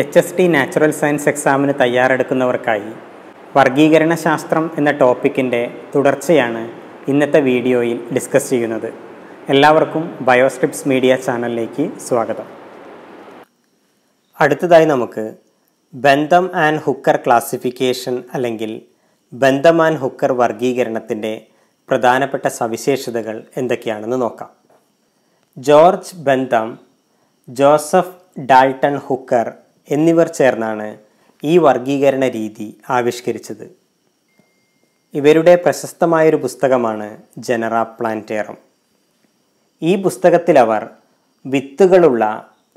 H S T natural science എക്സാമിന് തയ്യാറെടുക്കുന്നവർക്കായി വർഗീകരണ ശാസ്ത്രം എന്ന ടോപ്പിക്കിൻ്റെ തുടർച്ചയാണ് ഇന്നത്തെ വീഡിയോയിൽ ഡിസ്കസ് ചെയ്യുന്നത് എല്ലാവർക്കും ബയോസ്ട്രിപ്സ് മീഡിയ ചാനലിലേക്ക് സ്വാഗതം അടുത്തതായി നമുക്ക് ബന്ധം ആൻഡ് ഹുക്കർ ക്ലാസിഫിക്കേഷൻ അല്ലെങ്കിൽ ബന്ധം ആൻഡ് ഹുക്കർ വർഗീകരണത്തിൻ്റെ പ്രധാനപ്പെട്ട സവിശേഷതകൾ എന്തൊക്കെയാണെന്ന് നോക്കാം ജോർജ് ബന്ധം ജോസഫ് ഡാൾട്ടൺ ഹുക്കർ എന്നിവർ ചേർന്നാണ് ഈ വർഗീകരണ രീതി ആവിഷ്കരിച്ചത് ഇവരുടെ പ്രശസ്തമായൊരു പുസ്തകമാണ് ജനറ പ്ലാന്റേറം ഈ പുസ്തകത്തിൽ അവർ വിത്തുകളുള്ള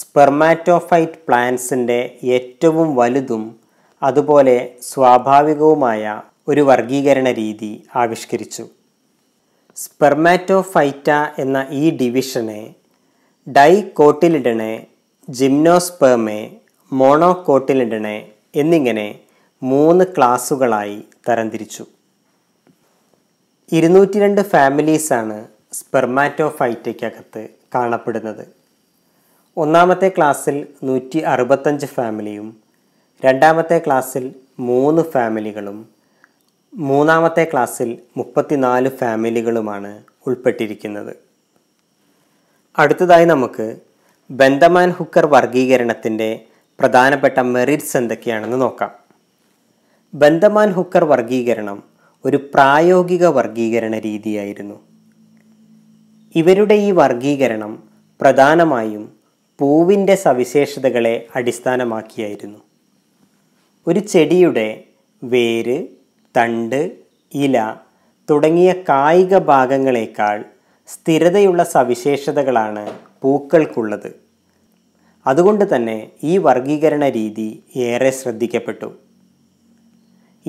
സ്പെർമാറ്റോഫൈറ്റ് പ്ലാന്റ്സിൻ്റെ ഏറ്റവും വലുതും അതുപോലെ സ്വാഭാവികവുമായ ഒരു വർഗീകരണ രീതി ആവിഷ്കരിച്ചു സ്പെർമാറ്റോഫൈറ്റ എന്ന ഈ ഡിവിഷനെ ഡൈ കോട്ടിലിഡനെ ജിംനോസ്പെർമെ മോണോകോട്ടിലിഡനെ എന്നിങ്ങനെ മൂന്ന് ക്ലാസുകളായി തരംതിരിച്ചു ഇരുന്നൂറ്റി രണ്ട് ഫാമിലീസാണ് സ്പെർമാറ്റോഫൈറ്റയ്ക്കകത്ത് കാണപ്പെടുന്നത് ഒന്നാമത്തെ ക്ലാസ്സിൽ നൂറ്റി അറുപത്തഞ്ച് ഫാമിലിയും രണ്ടാമത്തെ ക്ലാസ്സിൽ മൂന്ന് ഫാമിലികളും മൂന്നാമത്തെ ക്ലാസ്സിൽ മുപ്പത്തിനാല് ഫാമിലികളുമാണ് ഉൾപ്പെട്ടിരിക്കുന്നത് അടുത്തതായി നമുക്ക് ബന്ധമാൻ ഹുക്കർ വർഗീകരണത്തിൻ്റെ പ്രധാനപ്പെട്ട മെറിറ്റ്സ് എന്തൊക്കെയാണെന്ന് നോക്കാം ബന്ധമാൻ ഹുക്കർ വർഗീകരണം ഒരു പ്രായോഗിക വർഗീകരണ രീതിയായിരുന്നു ഇവരുടെ ഈ വർഗീകരണം പ്രധാനമായും പൂവിൻ്റെ സവിശേഷതകളെ അടിസ്ഥാനമാക്കിയായിരുന്നു ഒരു ചെടിയുടെ വേര് തണ്ട് ഇല തുടങ്ങിയ കായിക ഭാഗങ്ങളേക്കാൾ സ്ഥിരതയുള്ള സവിശേഷതകളാണ് പൂക്കൾക്കുള്ളത് അതുകൊണ്ട് തന്നെ ഈ വർഗീകരണ രീതി ഏറെ ശ്രദ്ധിക്കപ്പെട്ടു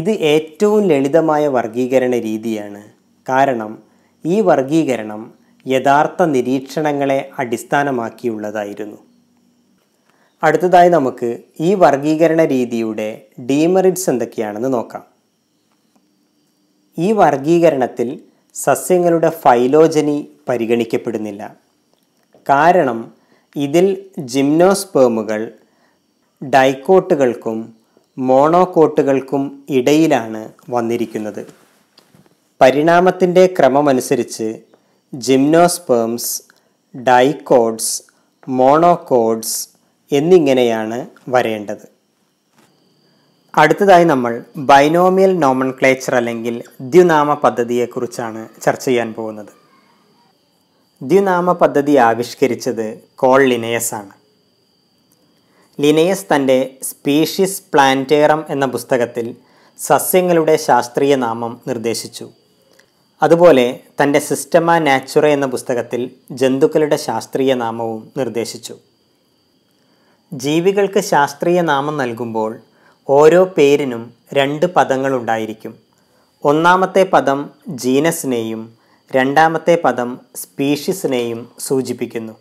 ഇത് ഏറ്റവും ലളിതമായ വർഗീകരണ രീതിയാണ് കാരണം ഈ വർഗീകരണം യഥാർത്ഥ നിരീക്ഷണങ്ങളെ അടിസ്ഥാനമാക്കിയുള്ളതായിരുന്നു അടുത്തതായി നമുക്ക് ഈ വർഗീകരണ രീതിയുടെ ഡീമെറിറ്റ്സ് എന്തൊക്കെയാണെന്ന് നോക്കാം ഈ വർഗീകരണത്തിൽ സസ്യങ്ങളുടെ ഫൈലോജനി പരിഗണിക്കപ്പെടുന്നില്ല കാരണം ഇതിൽ ജിംനോസ്പേമുകൾ ഡൈക്കോട്ടുകൾക്കും മോണോകോട്ടുകൾക്കും ഇടയിലാണ് വന്നിരിക്കുന്നത് പരിണാമത്തിൻ്റെ ക്രമമനുസരിച്ച് ജിംനോസ്പേംസ് ഡൈക്കോഡ്സ് മോണോകോഡ്സ് എന്നിങ്ങനെയാണ് വരേണ്ടത് അടുത്തതായി നമ്മൾ ബൈനോമിയൽ ക്ലേച്ചർ അല്ലെങ്കിൽ ദ്വിനാമ പദ്ധതിയെക്കുറിച്ചാണ് ചർച്ച ചെയ്യാൻ പോകുന്നത് ദ്വിനാമ പദ്ധതി ആവിഷ്കരിച്ചത് കോൾ ലിനയസ് ആണ് ലിനയസ് തൻ്റെ സ്പീഷീസ് പ്ലാന്റേറം എന്ന പുസ്തകത്തിൽ സസ്യങ്ങളുടെ ശാസ്ത്രീയ നാമം നിർദ്ദേശിച്ചു അതുപോലെ തൻ്റെ സിസ്റ്റമ നാച്ചുറ എന്ന പുസ്തകത്തിൽ ജന്തുക്കളുടെ ശാസ്ത്രീയ നാമവും നിർദ്ദേശിച്ചു ജീവികൾക്ക് ശാസ്ത്രീയ നാമം നൽകുമ്പോൾ ഓരോ പേരിനും രണ്ട് പദങ്ങളുണ്ടായിരിക്കും ഒന്നാമത്തെ പദം ജീനസിനെയും രണ്ടാമത്തെ പദം സ്പീഷീസിനെയും സൂചിപ്പിക്കുന്നു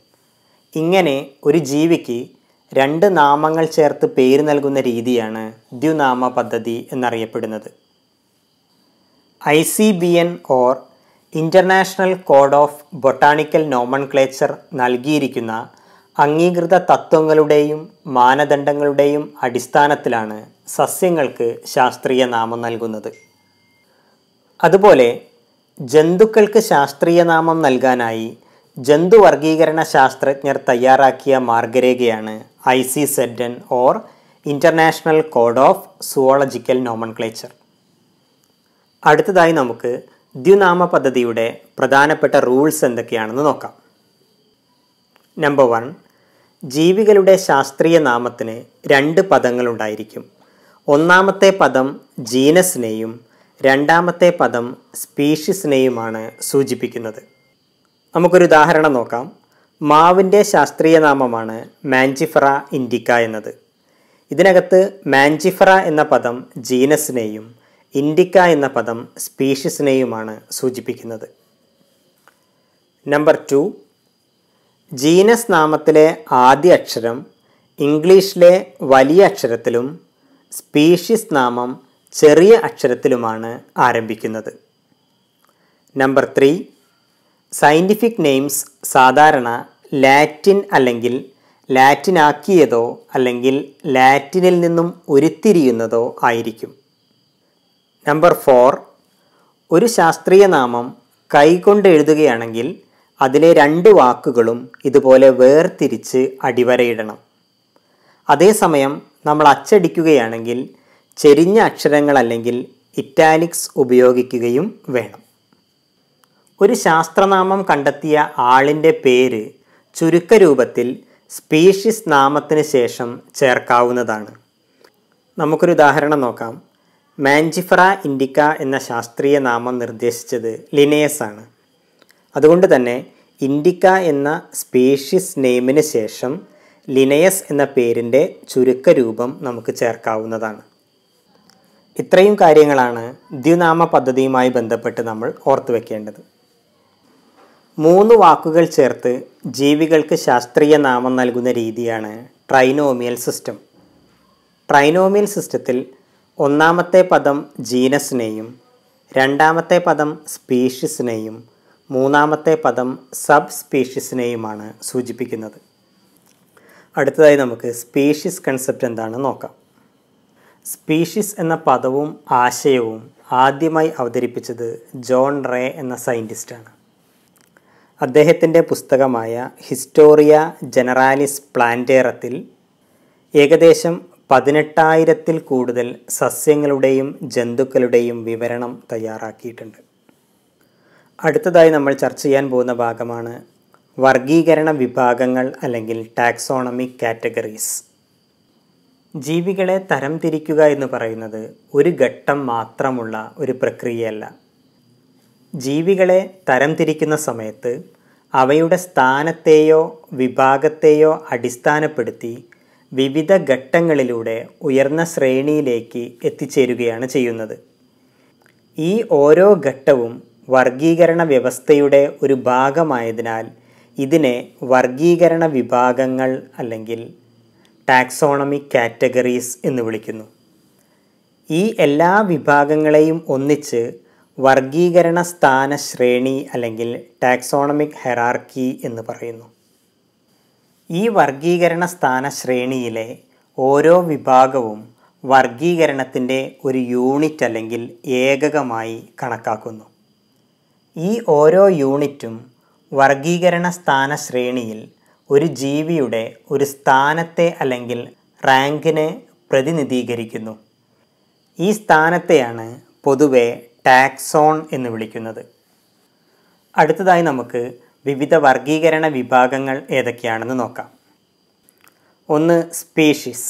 ഇങ്ങനെ ഒരു ജീവിക്ക് രണ്ട് നാമങ്ങൾ ചേർത്ത് പേര് നൽകുന്ന രീതിയാണ് ദ്വിനാമ പദ്ധതി എന്നറിയപ്പെടുന്നത് I C B N or international code of botanical nomenclature നൽകിയിരിക്കുന്ന അംഗീകൃത തത്വങ്ങളുടെയും മാനദണ്ഡങ്ങളുടെയും അടിസ്ഥാനത്തിലാണ് സസ്യങ്ങൾക്ക് ശാസ്ത്രീയ നാമം നൽകുന്നത് അതുപോലെ ജന്തുക്കൾക്ക് ശാസ്ത്രീയ നാമം നൽകാനായി ജന്തുവർഗീകരണ ശാസ്ത്രജ്ഞർ തയ്യാറാക്കിയ മാർഗരേഖയാണ് I C Z N or international code of zoological nomenclature അടുത്തതായി നമുക്ക് ദ്വിനാമ പദ്ധതിയുടെ പ്രധാനപ്പെട്ട റൂൾസ് എന്തൊക്കെയാണെന്ന് നോക്കാം നമ്പർ വൺ ജീവികളുടെ ശാസ്ത്രീയ നാമത്തിന് രണ്ട് പദങ്ങളുണ്ടായിരിക്കും ഒന്നാമത്തെ പദം ജീനസിനെയും രണ്ടാമത്തെ പദം സ്പീഷിസിനെയുമാണ് സൂചിപ്പിക്കുന്നത് നമുക്കൊരു ഉദാഹരണം നോക്കാം മാവിൻ്റെ ശാസ്ത്രീയ നാമമാണ് മാഞ്ചിഫറ ഇൻഡിക്ക എന്നത് ഇതിനകത്ത് മാഞ്ചിഫറ എന്ന പദം ജീനസിനെയും ഇൻഡിക്ക എന്ന പദം സ്പീഷിസിനെയുമാണ് സൂചിപ്പിക്കുന്നത് നമ്പർ ടു ജീനസ് നാമത്തിലെ ആദ്യ അക്ഷരം ഇംഗ്ലീഷിലെ വലിയ അക്ഷരത്തിലും സ്പീഷീസ് നാമം ചെറിയ അക്ഷരത്തിലുമാണ് ആരംഭിക്കുന്നത് നമ്പർ ത്രീ സയൻറ്റിഫിക് നെയിംസ് സാധാരണ ലാറ്റിൻ അല്ലെങ്കിൽ ലാറ്റിനാക്കിയതോ അല്ലെങ്കിൽ ലാറ്റിനിൽ നിന്നും ഉരുത്തിരിയുന്നതോ ആയിരിക്കും നമ്പർ ഫോർ ഒരു ശാസ്ത്രീയ നാമം കൈകൊണ്ട് എഴുതുകയാണെങ്കിൽ അതിലെ രണ്ട് വാക്കുകളും ഇതുപോലെ വേർതിരിച്ച് അടിവരയിടണം അതേസമയം നമ്മൾ അച്ചടിക്കുകയാണെങ്കിൽ ചെരിഞ്ഞ അക്ഷരങ്ങൾ അല്ലെങ്കിൽ ഇറ്റാലിക്സ് ഉപയോഗിക്കുകയും വേണം ഒരു ശാസ്ത്രനാമം കണ്ടെത്തിയ ആളിൻ്റെ പേര് ചുരുക്കരൂപത്തിൽ സ്പീഷീസ് നാമത്തിന് ശേഷം ചേർക്കാവുന്നതാണ് നമുക്കൊരു ഉദാഹരണം നോക്കാം മാൻജിഫ്ര ഇൻഡിക്ക എന്ന ശാസ്ത്രീയ നാമം നിർദ്ദേശിച്ചത് ലിനേയസ് ആണ് അതുകൊണ്ട് തന്നെ ഇൻഡിക്ക എന്ന സ്പീഷീസ് നെയിമിന് ശേഷം ലിനയസ് എന്ന പേരിൻ്റെ ചുരുക്കരൂപം നമുക്ക് ചേർക്കാവുന്നതാണ് ഇത്രയും കാര്യങ്ങളാണ് ദ്വിനാമ പദ്ധതിയുമായി ബന്ധപ്പെട്ട് നമ്മൾ ഓർത്തു വെക്കേണ്ടത് മൂന്ന് വാക്കുകൾ ചേർത്ത് ജീവികൾക്ക് ശാസ്ത്രീയ നാമം നൽകുന്ന രീതിയാണ് ട്രൈനോമിയൽ സിസ്റ്റം ട്രൈനോമിയൽ സിസ്റ്റത്തിൽ ഒന്നാമത്തെ പദം ജീനസിനെയും രണ്ടാമത്തെ പദം സ്പീഷ്യസിനെയും മൂന്നാമത്തെ പദം സബ് സ്പീഷ്യസിനെയുമാണ് സൂചിപ്പിക്കുന്നത് അടുത്തതായി നമുക്ക് സ്പീഷീസ് കൺസെപ്റ്റ് എന്താണെന്ന് നോക്കാം സ്പീഷീസ് എന്ന പദവും ആശയവും ആദ്യമായി അവതരിപ്പിച്ചത് ജോൺ റേ എന്ന സയൻറ്റിസ്റ്റാണ് അദ്ദേഹത്തിൻ്റെ പുസ്തകമായ ഹിസ്റ്റോറിയ ജനറാലിസ് പ്ലാന്റേറത്തിൽ ഏകദേശം പതിനെട്ടായിരത്തിൽ കൂടുതൽ സസ്യങ്ങളുടെയും ജന്തുക്കളുടെയും വിവരണം തയ്യാറാക്കിയിട്ടുണ്ട് അടുത്തതായി നമ്മൾ ചർച്ച ചെയ്യാൻ പോകുന്ന ഭാഗമാണ് വർഗീകരണ വിഭാഗങ്ങൾ അല്ലെങ്കിൽ ടാക്സോണമിക് കാറ്റഗറീസ് ജീവികളെ തരംതിരിക്കുക എന്ന് പറയുന്നത് ഒരു ഘട്ടം മാത്രമുള്ള ഒരു പ്രക്രിയയല്ല ജീവികളെ തരംതിരിക്കുന്ന സമയത്ത് അവയുടെ സ്ഥാനത്തെയോ വിഭാഗത്തെയോ അടിസ്ഥാനപ്പെടുത്തി വിവിധ ഘട്ടങ്ങളിലൂടെ ഉയർന്ന ശ്രേണിയിലേക്ക് എത്തിച്ചേരുകയാണ് ചെയ്യുന്നത് ഈ ഓരോ ഘട്ടവും വർഗീകരണ വ്യവസ്ഥയുടെ ഒരു ഭാഗമായതിനാൽ ഇതിനെ വർഗീകരണ വിഭാഗങ്ങൾ അല്ലെങ്കിൽ ടാക്സോണമി കാറ്റഗറീസ് എന്ന് വിളിക്കുന്നു ഈ എല്ലാ വിഭാഗങ്ങളെയും ഒന്നിച്ച് വർഗീകരണ സ്ഥാന ശ്രേണി അല്ലെങ്കിൽ ടാക്സോണമിക് ഹെറാർക്കി എന്ന് പറയുന്നു ഈ വർഗീകരണ സ്ഥാന ശ്രേണിയിലെ ഓരോ വിഭാഗവും വർഗീകരണത്തിൻ്റെ ഒരു യൂണിറ്റ് അല്ലെങ്കിൽ ഏകകമായി കണക്കാക്കുന്നു ഈ ഓരോ യൂണിറ്റും വർഗീകരണ സ്ഥാന ശ്രേണിയിൽ ഒരു ജീവിയുടെ ഒരു സ്ഥാനത്തെ അല്ലെങ്കിൽ റാങ്കിനെ പ്രതിനിധീകരിക്കുന്നു ഈ സ്ഥാനത്തെയാണ് പൊതുവെ ടാക്സോൺ എന്ന് വിളിക്കുന്നത് അടുത്തതായി നമുക്ക് വിവിധ വർഗീകരണ വിഭാഗങ്ങൾ ഏതൊക്കെയാണെന്ന് നോക്കാം ഒന്ന് സ്പീഷീസ്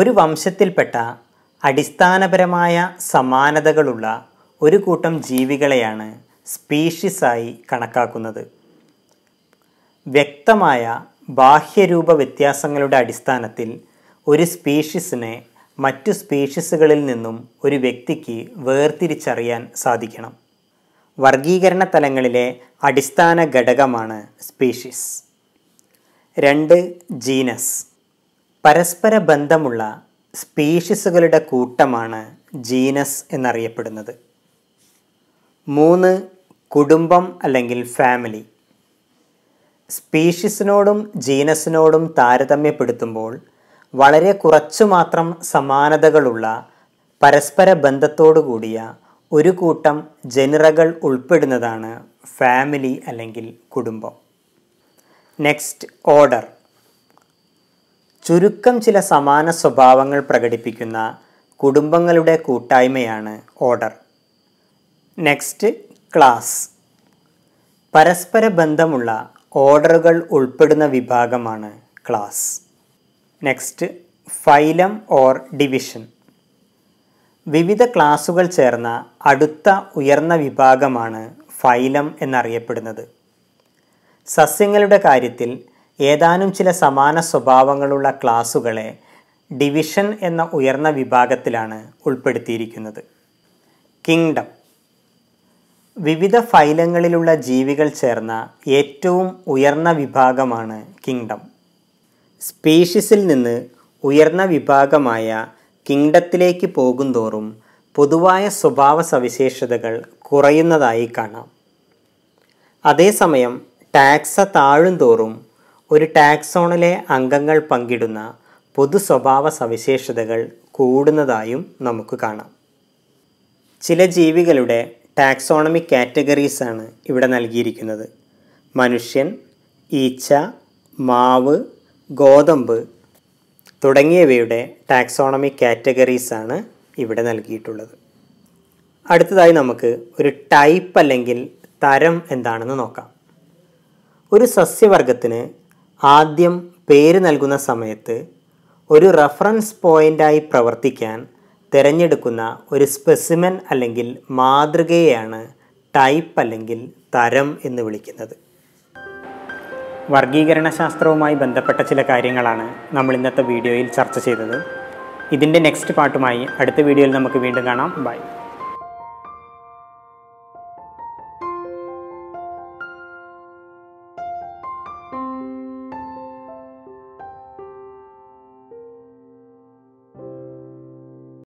ഒരു വംശത്തിൽപ്പെട്ട അടിസ്ഥാനപരമായ സമാനതകളുള്ള ഒരു കൂട്ടം ജീവികളെയാണ് സ്പീഷീസായി കണക്കാക്കുന്നത് വ്യക്തമായ ബാഹ്യരൂപ വ്യത്യാസങ്ങളുടെ അടിസ്ഥാനത്തിൽ ഒരു സ്പീഷീസിനെ മറ്റു സ്പീഷീസുകളിൽ നിന്നും ഒരു വ്യക്തിക്ക് വേർതിരിച്ചറിയാൻ സാധിക്കണം വർഗീകരണ തലങ്ങളിലെ അടിസ്ഥാന ഘടകമാണ് സ്പീഷീസ് രണ്ട് ജീനസ് പരസ്പര ബന്ധമുള്ള സ്പീഷീസുകളുടെ കൂട്ടമാണ് ജീനസ് എന്നറിയപ്പെടുന്നത് മൂന്ന് കുടുംബം അല്ലെങ്കിൽ ഫാമിലി സ്പീഷീസിനോടും ജീനസിനോടും താരതമ്യപ്പെടുത്തുമ്പോൾ വളരെ കുറച്ചു മാത്രം സമാനതകളുള്ള പരസ്പര ബന്ധത്തോടു കൂടിയ ഒരു കൂട്ടം ജനറകൾ ഉൾപ്പെടുന്നതാണ് ഫാമിലി അല്ലെങ്കിൽ കുടുംബം നെക്സ്റ്റ് ഓർഡർ ചുരുക്കം ചില സമാന സ്വഭാവങ്ങൾ പ്രകടിപ്പിക്കുന്ന കുടുംബങ്ങളുടെ കൂട്ടായ്മയാണ് ഓർഡർ നെക്സ്റ്റ് ക്ലാസ് പരസ്പര ബന്ധമുള്ള ഓർഡറുകൾ ഉൾപ്പെടുന്ന വിഭാഗമാണ് class next phylum or division വിവിധ ക്ലാസുകൾ ചേർന്ന അടുത്ത ഉയർന്ന വിഭാഗമാണ് ഫൈലം എന്നറിയപ്പെടുന്നത് സസ്യങ്ങളുടെ കാര്യത്തിൽ ഏതാനും ചില സമാന സ്വഭാവങ്ങളുള്ള ക്ലാസുകളെ ഡിവിഷൻ എന്ന ഉയർന്ന വിഭാഗത്തിലാണ് ഉൾപ്പെടുത്തിയിരിക്കുന്നത് കിങ്ഡം വിവിധ ഫൈലങ്ങളിലുള്ള ജീവികൾ ചേർന്ന ഏറ്റവും ഉയർന്ന വിഭാഗമാണ് കിങ്ഡം സ്പീഷീസിൽ നിന്ന് ഉയർന്ന വിഭാഗമായ കിങ്ഡത്തിലേക്ക് പോകുന്തോറും പൊതുവായ സ്വഭാവ സവിശേഷതകൾ കുറയുന്നതായി കാണാം അതേസമയം ടാക്സ താഴുന്തോറും ഒരു ടാക്സോണിലെ അംഗങ്ങൾ പങ്കിടുന്ന പൊതു സ്വഭാവ സവിശേഷതകൾ കൂടുന്നതായും നമുക്ക് കാണാം ചില ജീവികളുടെ ടാക്സോണമി കാറ്റഗറീസ് ആണ് ഇവിടെ നൽകിയിരിക്കുന്നത് മനുഷ്യൻ ഈച്ച മാവ് ഗോതമ്പ് തുടങ്ങിയവയുടെ ടാക്സോണമി കാറ്റഗറീസ് ആണ് ഇവിടെ നൽകിയിട്ടുള്ളത് അടുത്തതായി നമുക്ക് ഒരു ടൈപ്പ് അല്ലെങ്കിൽ തരം എന്താണെന്ന് നോക്കാം ഒരു സസ്യവർഗത്തിന് ആദ്യം പേര് നൽകുന്ന സമയത്ത് ഒരു റഫറൻസ് പോയിൻ്റായി പ്രവർത്തിക്കാൻ തിരഞ്ഞെടുക്കുന്ന ഒരു സ്പെസിമെൻ അല്ലെങ്കിൽ മാതൃകയെയാണ് ടൈപ്പ് അല്ലെങ്കിൽ തരം എന്ന് വിളിക്കുന്നത് വർഗീകരണ ശാസ്ത്രവുമായി ബന്ധപ്പെട്ട ചില കാര്യങ്ങളാണ് നമ്മൾ ഇന്നത്തെ വീഡിയോയിൽ ചർച്ച ചെയ്തത് ഇതിൻ്റെ നെക്സ്റ്റ് പാർട്ടുമായി അടുത്ത വീഡിയോയിൽ നമുക്ക് വീണ്ടും കാണാം ബൈ